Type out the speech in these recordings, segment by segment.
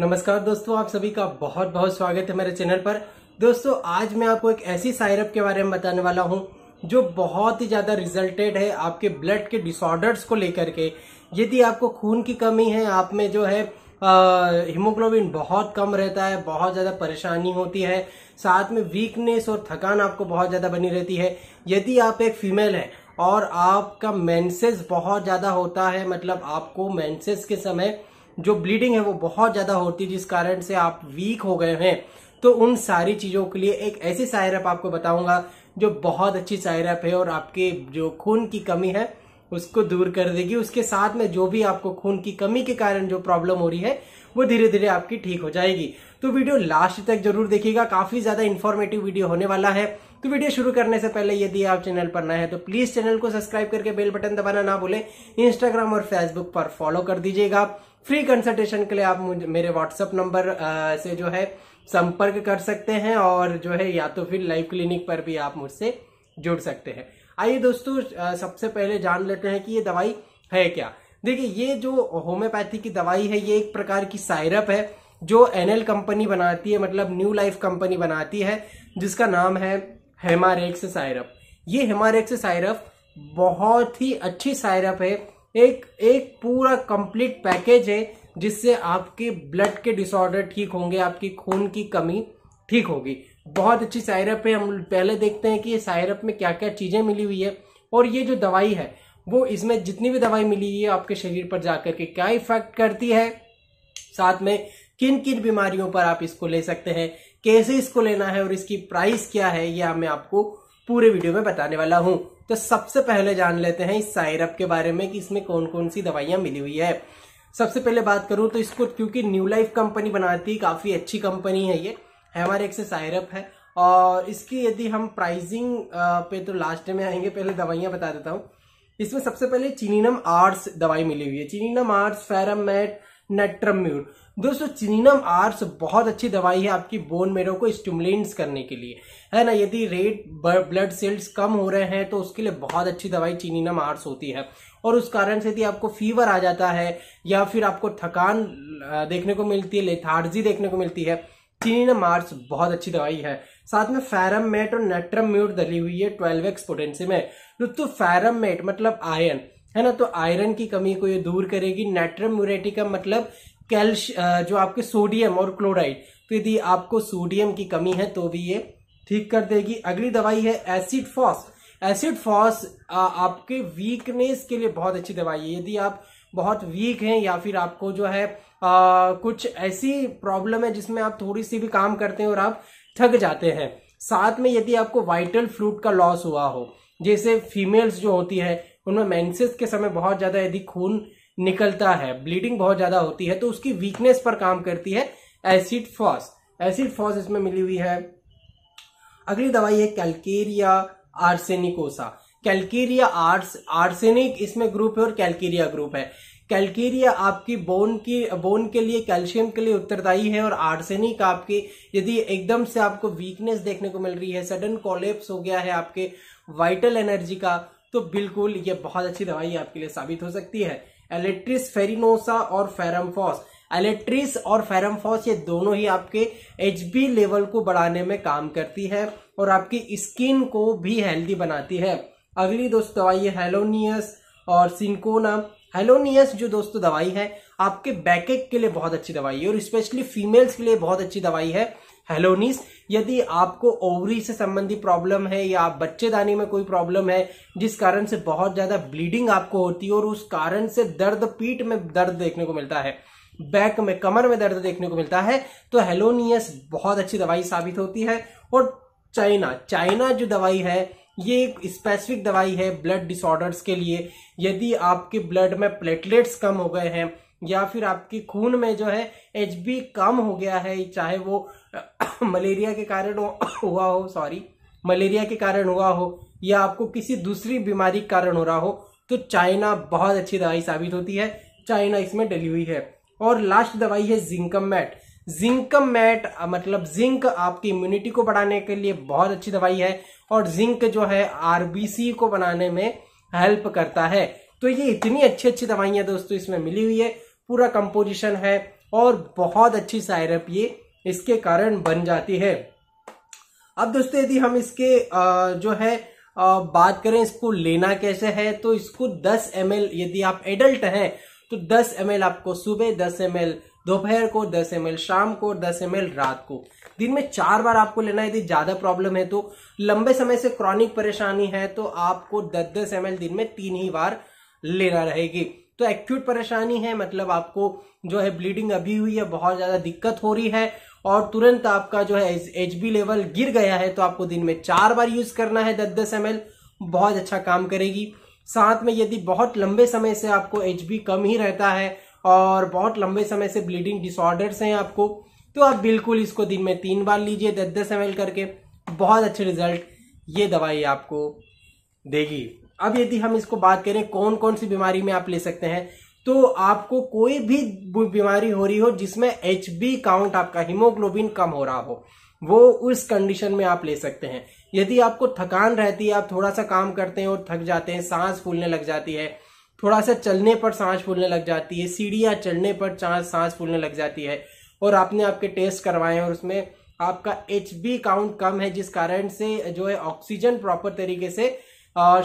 नमस्कार दोस्तों आप सभी का बहुत बहुत स्वागत है मेरे चैनल पर दोस्तों आज मैं आपको एक ऐसी साइरप के बारे में बताने वाला हूं जो बहुत ही ज़्यादा रिजल्टेड है आपके ब्लड के डिसऑर्डर्स को लेकर के यदि आपको खून की कमी है आप में जो है हीमोग्लोबिन बहुत कम रहता है बहुत ज़्यादा परेशानी होती है साथ में वीकनेस और थकान आपको बहुत ज़्यादा बनी रहती है यदि आप एक फीमेल हैं और आपका मेंसेस बहुत ज़्यादा होता है मतलब आपको मेंसेस के समय जो ब्लीडिंग है वो बहुत ज़्यादा होती है जिस कारण से आप वीक हो गए हैं तो उन सारी चीज़ों के लिए एक ऐसी सायरप आपको बताऊंगा जो बहुत अच्छी सायरप है और आपके जो खून की कमी है उसको दूर कर देगी उसके साथ में जो भी आपको खून की कमी के कारण जो प्रॉब्लम हो रही है वो धीरे धीरे आपकी ठीक हो जाएगी तो वीडियो लास्ट तक जरूर देखिएगा काफी ज्यादा इन्फॉर्मेटिव वीडियो होने वाला है तो वीडियो शुरू करने से पहले यदि आप चैनल पर नए हैं तो प्लीज चैनल को सब्सक्राइब करके बेल बटन दबाना ना भूलें इंस्टाग्राम और फेसबुक पर फॉलो कर दीजिएगा फ्री कंसल्टेशन के लिए आप मुझे मेरे व्हाट्सएप नंबर से जो है संपर्क कर सकते हैं और जो है या तो फिर लाइव क्लिनिक पर भी आप मुझसे जुड़ सकते हैं आइए दोस्तों सबसे पहले जान लेते हैं कि ये दवाई है क्या देखिए ये जो होम्योपैथी की दवाई है ये एक प्रकार की साइरप है जो एनएल कंपनी बनाती है मतलब न्यू लाइफ कंपनी बनाती है जिसका नाम है हेमारेक्स साइरप ये हेमारेक्स साइरप बहुत ही अच्छी साइरप है एक एक पूरा कंप्लीट पैकेज है जिससे आपके ब्लड के डिसऑर्डर ठीक होंगे आपकी खून की कमी ठीक होगी बहुत अच्छी सायरप है हम पहले देखते हैं कि ये सायरप में क्या क्या चीज़ें मिली हुई है और ये जो दवाई है वो इसमें जितनी भी दवाई मिली हुई है आपके शरीर पर जाकर के क्या इफेक्ट करती है साथ में किन किन बीमारियों पर आप इसको ले सकते हैं कैसे इसको लेना है और इसकी प्राइस क्या है यह मैं आपको पूरे वीडियो में बताने वाला हूँ तो सबसे पहले जान लेते हैं इस साइरप के बारे में कि इसमें कौन कौन सी दवाइयां मिली हुई है सबसे पहले बात करूं तो इसको क्योंकि न्यू लाइफ कंपनी बनाती काफ़ी अच्छी कंपनी है ये हमारे एक से साइरप है और इसकी यदि हम प्राइसिंग पे तो लास्ट में आएंगे पहले दवाइयां बता देता हूँ इसमें सबसे पहले चीनीनम आर्ट्स दवाई मिली हुई है चीनीनम आर्ट्स फेरामेट नट्रम्यूर दोस्तों चिनिनम आर्स बहुत अच्छी दवाई है आपकी बोन मेरो को स्टिमुलेंट्स करने के लिए है ना यदि रेड ब्लड सेल्स कम हो रहे हैं तो उसके लिए बहुत अच्छी दवाई चिनिनम आर्स होती है और उस कारण से यदि आपको फीवर आ जाता है या फिर आपको थकान देखने को मिलती है लेथार्जी देखने को मिलती है चिनिनम आर्स बहुत अच्छी दवाई है साथ में फैरम मेट और नेट्रम म्यूट दली हुई है ट्वेल्व एक्स पोटेंसी में दोस्तों फैरम मेट मतलब आयन है ना तो आयरन की कमी को ये दूर करेगी नेट्रम का मतलब कैल्श जो आपके सोडियम और क्लोराइड तो यदि आपको सोडियम की कमी है तो भी ये ठीक कर देगी अगली दवाई है एसिड फॉस एसिड फॉस आपके वीकनेस के लिए बहुत अच्छी दवाई है यदि आप बहुत वीक हैं या फिर आपको जो है आ, कुछ ऐसी प्रॉब्लम है जिसमें आप थोड़ी सी भी काम करते हैं और आप थक जाते हैं साथ में यदि आपको वाइटल फ्रूट का लॉस हुआ हो जैसे फीमेल्स जो होती है उनमें मैंसेस के समय बहुत ज्यादा यदि खून निकलता है ब्लीडिंग बहुत ज्यादा होती है तो उसकी वीकनेस पर काम करती है एसिड फॉस एसिड फॉस इसमें मिली हुई है अगली दवाई है calcarea arsenicosa calcarea ars arsenic इसमें ग्रुप है और कैल्केरिया ग्रुप है कैलकेरिया आपकी बोन की बोन के लिए कैल्शियम के लिए उत्तरदायी है और आर्सेनिक आपके यदि एकदम से आपको वीकनेस देखने को मिल रही है सडन कॉलेप्स हो गया है आपके वाइटल एनर्जी का तो बिल्कुल ये बहुत अच्छी दवाई आपके लिए साबित हो सकती है एलेक्ट्रिस फेरिनोसा और फेरमफॉस एलेक्ट्रिस और फेरमफॉस ये दोनों ही आपके एच लेवल को बढ़ाने में काम करती है और आपकी स्किन को भी हेल्दी बनाती है अगली दोस्तों दवाई है हेलोनियस और सिंकोना हेलोनियस जो दोस्तों दवाई है आपके बैकेक के लिए बहुत अच्छी दवाई है और स्पेशली फीमेल्स के लिए बहुत अच्छी दवाई है हेलोनिस यदि आपको ओवरी से संबंधी प्रॉब्लम है या आप बच्चेदानी में कोई प्रॉब्लम है जिस कारण से बहुत ज्यादा ब्लीडिंग आपको होती है और उस कारण से दर्द पीठ में दर्द देखने को मिलता है बैक में कमर में दर्द देखने को मिलता है तो हेलोनियस बहुत अच्छी दवाई साबित होती है और चाइना चाइना जो दवाई है ये एक स्पेसिफिक दवाई है ब्लड डिसऑर्डर्स के लिए यदि आपके ब्लड में प्लेटलेट्स कम हो गए हैं या फिर आपके खून में जो है एच कम हो गया है चाहे वो मलेरिया के कारण हुआ हो सॉरी मलेरिया के कारण हुआ हो या आपको किसी दूसरी बीमारी के कारण हो रहा हो तो चाइना बहुत अच्छी दवाई साबित होती है चाइना इसमें डली हुई है और लास्ट दवाई है जिंकम मैट जिंकम मैट मतलब जिंक आपकी इम्यूनिटी को बढ़ाने के लिए बहुत अच्छी दवाई है और जिंक जो है आरबीसी को बनाने में हेल्प करता है तो ये इतनी अच्छी अच्छी दवाइयां दोस्तों इसमें मिली हुई है पूरा कंपोजिशन है और बहुत अच्छी साइरप ये इसके कारण बन जाती है अब दोस्तों यदि हम इसके जो है बात करें इसको लेना कैसे है तो इसको 10 एम यदि आप एडल्ट हैं तो 10 एम आपको सुबह 10 एम दोपहर को 10 एम शाम को 10 एम रात को दिन में चार बार आपको लेना है यदि ज़्यादा प्रॉब्लम है तो लंबे समय से क्रॉनिक परेशानी है तो आपको 10 दस एम दिन में तीन ही बार लेना रहेगी तो एक्यूट परेशानी है मतलब आपको जो है ब्लीडिंग अभी हुई है बहुत ज़्यादा दिक्कत हो रही है और तुरंत आपका जो है एच बी लेवल गिर गया है तो आपको दिन में चार बार यूज करना है दस दस एम बहुत अच्छा काम करेगी साथ में यदि बहुत लंबे समय से आपको एच कम ही रहता है और बहुत लंबे समय से ब्लीडिंग डिसऑर्डर्स हैं आपको तो आप बिल्कुल इसको दिन में तीन बार लीजिए दस दस एम करके बहुत अच्छे रिजल्ट ये दवाई आपको देगी अब यदि हम इसको बात करें कौन कौन सी बीमारी में आप ले सकते हैं तो आपको कोई भी बीमारी हो रही हो जिसमें एच काउंट आपका हीमोग्लोबिन कम हो रहा हो वो उस कंडीशन में आप ले सकते हैं यदि आपको थकान रहती है आप थोड़ा सा काम करते हैं और थक जाते हैं सांस फूलने लग जाती है थोड़ा सा चलने पर सांस फूलने लग जाती है सीढ़ियां चढ़ने पर सांस फूलने लग जाती है और आपने आपके टेस्ट करवाए और उसमें आपका एच काउंट कम है जिस कारण से जो है ऑक्सीजन प्रॉपर तरीके से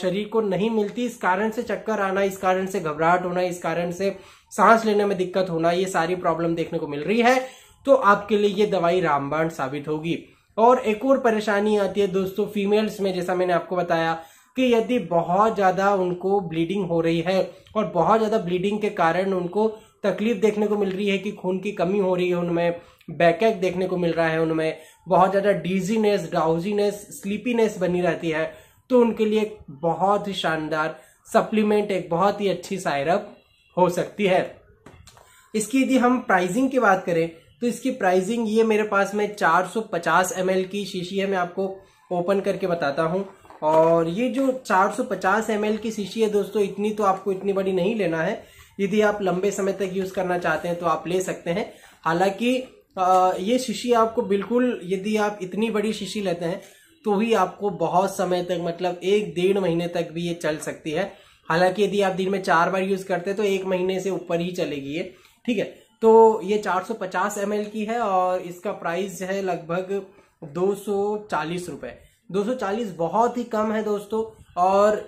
शरीर को नहीं मिलती इस कारण से चक्कर आना इस कारण से घबराहट होना इस कारण से सांस लेने में दिक्कत होना ये सारी प्रॉब्लम देखने को मिल रही है तो आपके लिए ये दवाई रामबाण साबित होगी और एक और परेशानी आती है दोस्तों फीमेल्स में जैसा मैंने आपको बताया कि यदि बहुत ज़्यादा उनको ब्लीडिंग हो रही है और बहुत ज़्यादा ब्लीडिंग के कारण उनको तकलीफ देखने को मिल रही है कि खून की कमी हो रही है उनमें बैकैक देखने को मिल रहा है उनमें बहुत ज़्यादा डीजीनेस डाउजीनेस स्लीपीनेस बनी रहती है तो उनके लिए एक बहुत ही शानदार सप्लीमेंट एक बहुत ही अच्छी सायरप हो सकती है इसकी यदि हम प्राइसिंग की बात करें तो इसकी प्राइसिंग ये मेरे पास में 450 सौ की शीशी है मैं आपको ओपन करके बताता हूँ और ये जो 450 सौ की शीशी है दोस्तों इतनी तो आपको इतनी बड़ी नहीं लेना है यदि आप लंबे समय तक यूज़ करना चाहते हैं तो आप ले सकते हैं हालांकि ये शीशी आपको बिल्कुल यदि आप इतनी बड़ी शीशी लेते हैं तो भी आपको बहुत समय तक मतलब एक डेढ़ महीने तक भी ये चल सकती है हालांकि यदि आप दिन में चार बार यूज़ करते हैं तो एक महीने से ऊपर ही चलेगी ये ठीक है तो ये 450 सौ की है और इसका प्राइस है लगभग दो सौ चालीस बहुत ही कम है दोस्तों और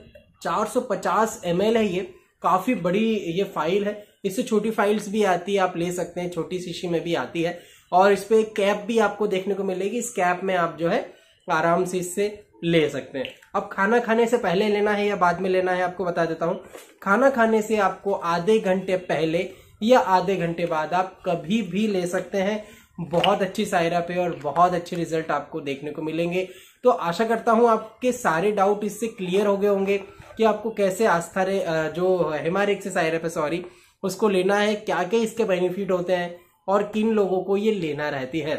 450 सौ है ये काफ़ी बड़ी ये फाइल है इससे छोटी फाइल्स भी आती है आप ले सकते हैं छोटी शीशी में भी आती है और इस पर कैप भी आपको देखने को मिलेगी इस कैप में आप जो है आराम से इससे ले सकते हैं अब खाना खाने से पहले लेना है या बाद में लेना है आपको बता देता हूँ खाना खाने से आपको आधे घंटे पहले या आधे घंटे बाद आप कभी भी ले सकते हैं बहुत अच्छी सायरा पे और बहुत अच्छे रिजल्ट आपको देखने को मिलेंगे तो आशा करता हूँ आपके सारे डाउट इससे क्लियर हो गए होंगे कि आपको कैसे आस्था रे जो हेमारिक से सायरा पे सॉरी उसको लेना है क्या क्या इसके बेनिफिट होते हैं और किन लोगों को ये लेना रहती है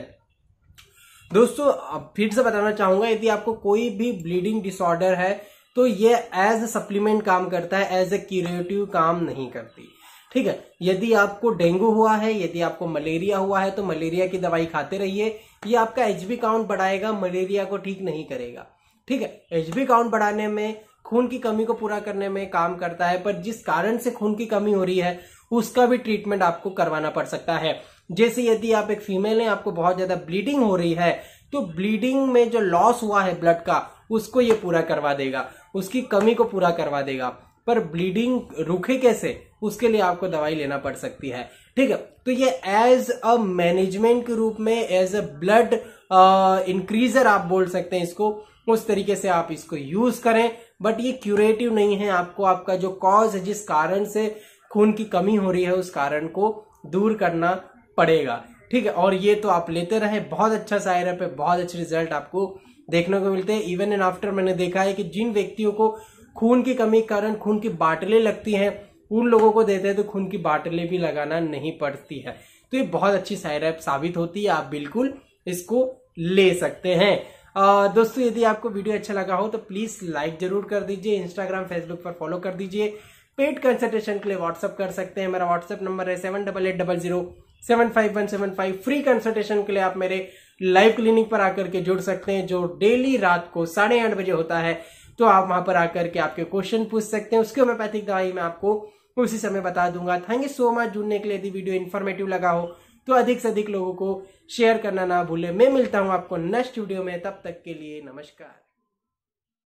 दोस्तों फिर से बताना चाहूंगा यदि आपको कोई भी ब्लीडिंग डिसऑर्डर है तो ये एज ए सप्लीमेंट काम करता है एज ए क्यूरेटिव काम नहीं करती ठीक है यदि आपको डेंगू हुआ है यदि आपको मलेरिया हुआ है तो मलेरिया की दवाई खाते रहिए ये आपका एच काउंट बढ़ाएगा मलेरिया को ठीक नहीं करेगा ठीक है एच काउंट बढ़ाने में खून की कमी को पूरा करने में काम करता है पर जिस कारण से खून की कमी हो रही है उसका भी ट्रीटमेंट आपको करवाना पड़ सकता है जैसे यदि आप एक फीमेल हैं आपको बहुत ज्यादा ब्लीडिंग हो रही है तो ब्लीडिंग में जो लॉस हुआ है ब्लड का उसको ये पूरा करवा देगा उसकी कमी को पूरा करवा देगा पर ब्लीडिंग रुके कैसे उसके लिए आपको दवाई लेना पड़ सकती है ठीक है तो ये एज अ मैनेजमेंट के रूप में एज अ ब्लड इंक्रीजर आप बोल सकते हैं इसको उस तरीके से आप इसको यूज करें बट ये क्यूरेटिव नहीं है आपको आपका जो कॉज है जिस कारण से खून की कमी हो रही है उस कारण को दूर करना पड़ेगा ठीक है और ये तो आप लेते रहे बहुत अच्छा सायरप है बहुत अच्छे रिजल्ट आपको देखने को मिलते हैं इवन एंड आफ्टर मैंने देखा है कि जिन व्यक्तियों को खून की कमी के कारण खून की बाटलें लगती हैं उन लोगों को देते हैं तो खून की बाटलें भी लगाना नहीं पड़ती है तो ये बहुत अच्छी सायरप साबित होती है आप बिल्कुल इसको ले सकते हैं दोस्तों यदि आपको वीडियो अच्छा लगा हो तो प्लीज़ लाइक जरूर कर दीजिए इंस्टाग्राम फेसबुक पर फॉलो कर दीजिए पेड कंसल्टेशन के लिए व्हाट्सअप कर सकते हैं मेरा व्हाट्सअप नंबर है seven double eight double zero seven five one seven five free consultation के लिए आप मेरे लाइव क्लिनिक पर आकर के जुड़ सकते हैं जो डेली रात को साढ़े आठ बजे होता है तो आप वहां पर आकर के आपके क्वेश्चन पूछ सकते हैं उसके होम्योपैथिक दवाई मैं आपको उसी समय बता दूंगा थैंक यू सो मच जुड़ने के लिए यदि वीडियो इन्फॉर्मेटिव लगा हो तो अधिक से अधिक लोगों को शेयर करना ना भूले मैं मिलता हूं आपको नेक्स्ट वीडियो में तब तक के लिए नमस्कार